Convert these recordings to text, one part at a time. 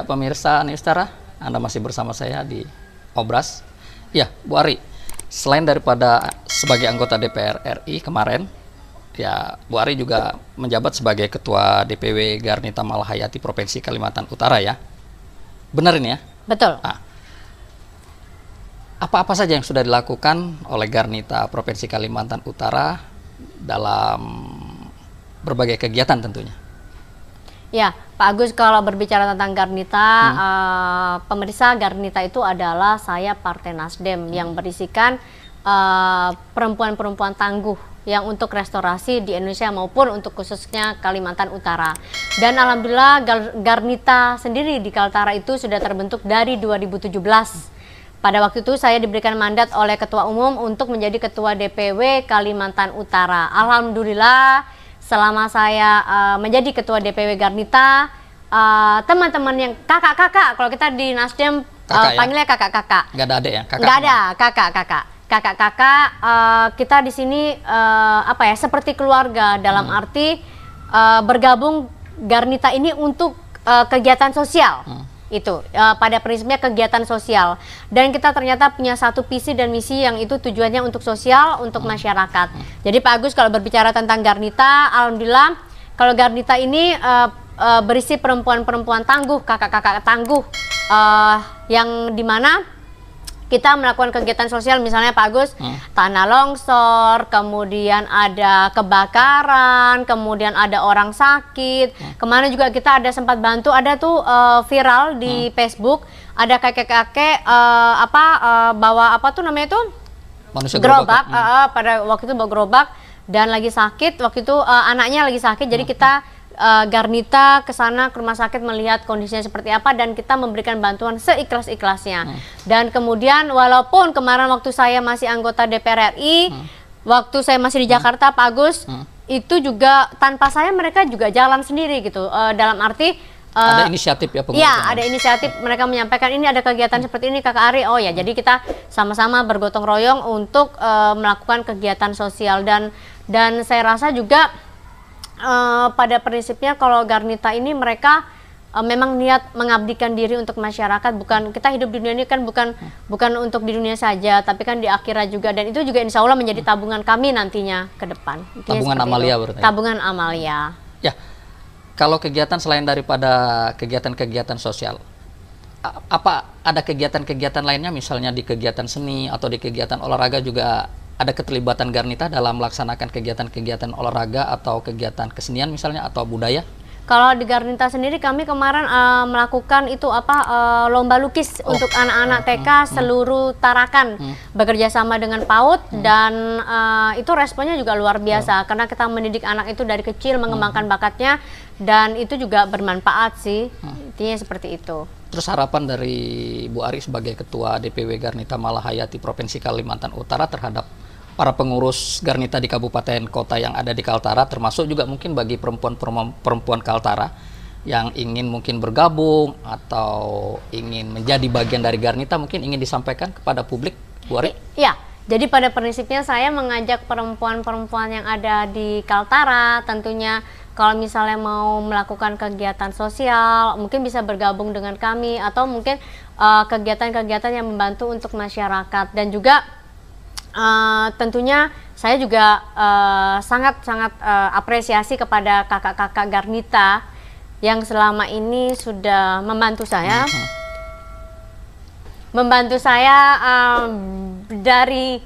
Ya, pemirsa Nistara, Anda masih bersama saya di Obras. Ya, Bu Ari, selain daripada sebagai anggota DPR RI kemarin, ya Bu Ari juga menjabat sebagai Ketua DPW Garnita Malahayati Provinsi Kalimantan Utara ya. Benar ini ya? Betul. Nah, apa-apa saja yang sudah dilakukan oleh Garnita Provinsi Kalimantan Utara dalam berbagai kegiatan tentunya? Ya, Pak Agus kalau berbicara tentang Garnita, hmm. uh, pemeriksa Garnita itu adalah saya Partai Nasdem hmm. yang berisikan eh, perempuan-perempuan uh, tangguh yang untuk restorasi di Indonesia maupun untuk khususnya Kalimantan Utara. Dan alhamdulillah Garnita sendiri di Kaltara itu sudah terbentuk dari 2017. Pada waktu itu saya diberikan mandat oleh Ketua Umum untuk menjadi Ketua DPW Kalimantan Utara. Alhamdulillah selama saya uh, menjadi ketua DPW Garnita eh, teman-teman uh, yang kakak-kakak kalau kita di Nasdem eh, kakak, uh, panggilnya kakak-kakak. Ya? ada adik ya? Kakak nggak ada kakak-kakak. Kakak-kakak uh, kita di sini uh, apa ya seperti keluarga dalam hmm. arti uh, bergabung Garnita ini untuk uh, kegiatan sosial. Hmm itu uh, pada prinsipnya kegiatan sosial dan kita ternyata punya satu visi dan misi yang itu tujuannya untuk sosial untuk masyarakat jadi Pak Agus kalau berbicara tentang Garnita alhamdulillah kalau Garnita ini uh, uh, berisi perempuan-perempuan tangguh kakak-kakak tangguh uh, yang dimana kita melakukan kegiatan sosial misalnya Pak Agus hmm. tanah longsor kemudian ada kebakaran kemudian ada orang sakit hmm. kemana juga kita ada sempat bantu ada tuh uh, viral di hmm. Facebook ada kakek-kakek uh, apa uh, bawa apa tuh namanya itu Manusia gerobak, gerobak. Hmm. pada waktu itu bawa gerobak dan lagi sakit waktu itu uh, anaknya lagi sakit hmm. jadi kita uh, Garnita ke sana ke rumah sakit melihat kondisinya seperti apa dan kita memberikan bantuan seikhlas-ikhlasnya. Hmm. Dan kemudian walaupun kemarin waktu saya masih anggota DPR RI, hmm. waktu saya masih di hmm. Jakarta Pak Agus, hmm. itu juga tanpa saya mereka juga jalan sendiri gitu. Uh, dalam arti Uh, ada inisiatif ya iya, pengurusnya ya ada inisiatif mereka menyampaikan ini ada kegiatan seperti ini Kak Ari. Oh ya, jadi kita sama-sama bergotong royong untuk uh, melakukan kegiatan sosial dan dan saya rasa juga Eh, pada prinsipnya kalau Garnita ini mereka uh, memang niat mengabdikan diri untuk masyarakat bukan kita hidup di dunia ini kan bukan bukan untuk di dunia saja tapi kan di akhirat juga dan itu juga insya Allah menjadi tabungan kami nantinya ke depan tabungan amalia berarti ya? tabungan amalia ya kalau kegiatan selain daripada kegiatan-kegiatan sosial apa ada kegiatan-kegiatan lainnya misalnya di kegiatan seni atau di kegiatan olahraga juga ada keterlibatan Garnita dalam melaksanakan kegiatan-kegiatan olahraga atau kegiatan kesenian misalnya atau budaya? Kalau di Garnita sendiri kami kemarin uh, melakukan itu apa uh, lomba lukis oh. untuk anak-anak hmm. TK hmm. seluruh Tarakan hmm. bekerja sama dengan PAUD hmm. dan uh, itu responnya juga luar oh. biasa hmm. karena kita mendidik anak itu dari kecil hmm. mengembangkan hmm. bakatnya dan itu juga bermanfaat sih hmm. intinya seperti itu. Terus harapan dari Bu Ari sebagai Ketua DPW Garnita Malahayati Provinsi Kalimantan Utara terhadap para pengurus Garnita di kabupaten kota yang ada di Kaltara termasuk juga mungkin bagi perempuan-perempuan Kaltara yang ingin mungkin bergabung atau ingin menjadi bagian dari Garnita mungkin ingin disampaikan kepada publik Bu Ari? Ya, jadi pada prinsipnya saya mengajak perempuan-perempuan yang ada di Kaltara tentunya kalau misalnya mau melakukan kegiatan sosial mungkin bisa bergabung dengan kami atau mungkin eh, kegiatan-kegiatan uh, kegiatan -kegiatan yang membantu untuk masyarakat dan juga Uh, tentunya saya juga sangat-sangat eh, uh, eh, uh, apresiasi kepada kakak-kakak Garnita yang selama ini sudah membantu saya, mm-hmm. membantu saya um, dari.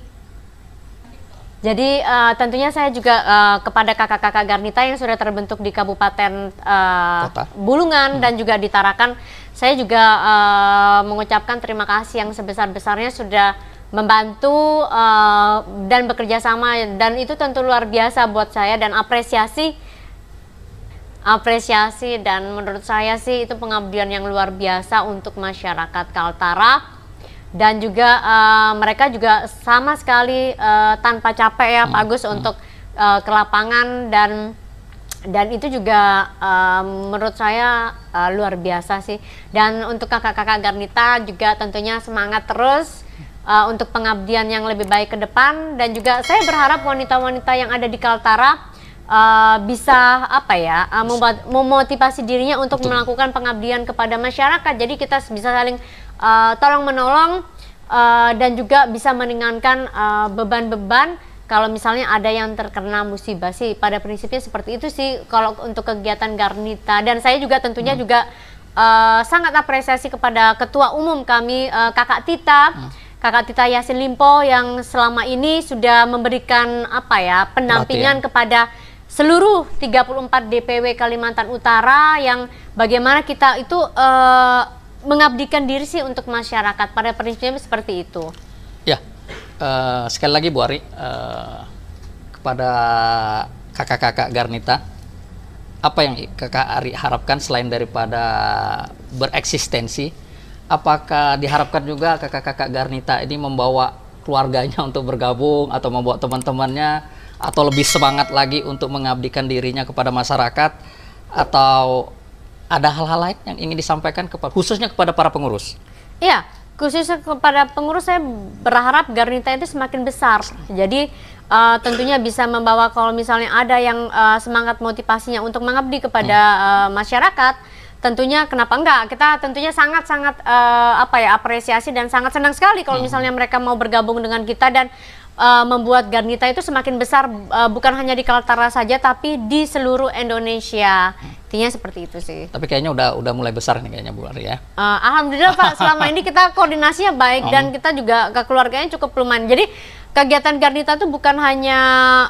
Jadi uh, tentunya saya juga uh, kepada kakak-kakak Garnita yang sudah terbentuk di Kabupaten uh, Bulungan hmm. dan mm-hmm. juga di Tarakan, saya juga uh, mengucapkan terima kasih yang sebesar-besarnya sudah membantu uh, dan bekerja sama dan itu tentu luar biasa buat saya dan apresiasi apresiasi dan menurut saya sih itu pengabdian yang luar biasa untuk masyarakat Kaltara dan juga uh, mereka juga sama sekali uh, tanpa capek ya Pak Agus hmm. untuk uh, ke lapangan dan dan itu juga uh, menurut saya uh, luar biasa sih dan untuk kakak-kakak Garnita juga tentunya semangat terus uh, untuk pengabdian yang lebih baik ke depan dan juga saya berharap wanita-wanita yang ada di Kaltara uh, bisa apa ya uh, memotivasi dirinya untuk Betul. melakukan pengabdian kepada masyarakat jadi kita bisa saling uh, tolong menolong uh, dan juga bisa meringankan uh, beban-beban uh, kalau misalnya ada yang terkena musibah sih pada prinsipnya seperti itu sih kalau untuk kegiatan Garnita dan saya juga tentunya hmm. juga uh, sangat apresiasi kepada ketua umum kami uh, Kakak Tita hmm Kakak Tita Yasin Limpo yang selama ini sudah memberikan apa ya pendampingan Latihan. kepada seluruh 34 DPW Kalimantan Utara yang bagaimana kita itu uh, mengabdikan diri sih untuk masyarakat pada prinsipnya seperti itu. Ya, uh, sekali lagi Bu Ari uh, kepada kakak-kakak Garnita apa yang kakak Ari harapkan selain daripada bereksistensi apakah diharapkan juga kakak-kakak Garnita ini membawa keluarganya untuk bergabung atau membawa teman-temannya atau lebih semangat lagi untuk mengabdikan dirinya kepada masyarakat atau ada hal-hal lain yang ingin disampaikan kepada khususnya kepada para pengurus? Iya, khususnya kepada pengurus saya berharap Garnita itu semakin besar. Jadi uh, tentunya bisa membawa kalau misalnya ada yang uh, semangat motivasinya untuk mengabdi kepada uh, masyarakat tentunya kenapa enggak kita tentunya sangat sangat uh, eh, apa ya apresiasi dan sangat senang sekali kalau hmm. misalnya mereka mau bergabung dengan kita dan uh, membuat Garnita itu semakin besar uh, bukan hanya di Kaltara saja tapi di seluruh Indonesia. Intinya seperti itu sih. Tapi kayaknya udah udah mulai besar nih kayaknya Bu Ari ya. Uh, alhamdulillah Pak, selama ini kita koordinasinya baik dan hmm. kita juga ke keluarganya cukup lumayan. Jadi kegiatan Garnita itu bukan hanya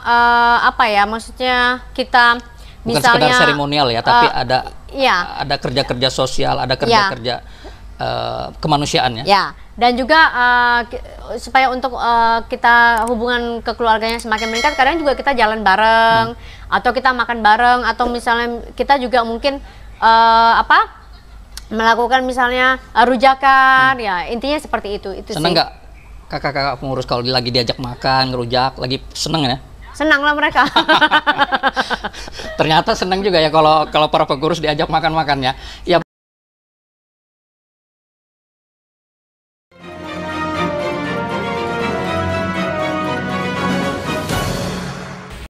uh, apa ya, maksudnya kita bukan Misalnya, sekedar seremonial ya, tapi eh, ada ya. ada kerja-kerja sosial, ada iya. kerja-kerja ya. uh, kemanusiaan ya. Ya, dan juga uh, supaya untuk uh, kita hubungan kekeluarganya semakin meningkat, kadang juga kita jalan bareng hmm. atau kita makan bareng atau misalnya kita juga mungkin uh, apa? melakukan misalnya uh, rujakan hmm. ya intinya seperti itu itu seneng nggak kakak-kakak pengurus kalau lagi diajak makan ngerujak lagi seneng ya senang lah mereka ternyata seneng juga ya kalau kalau para pengurus diajak makan-makannya. Ya, ya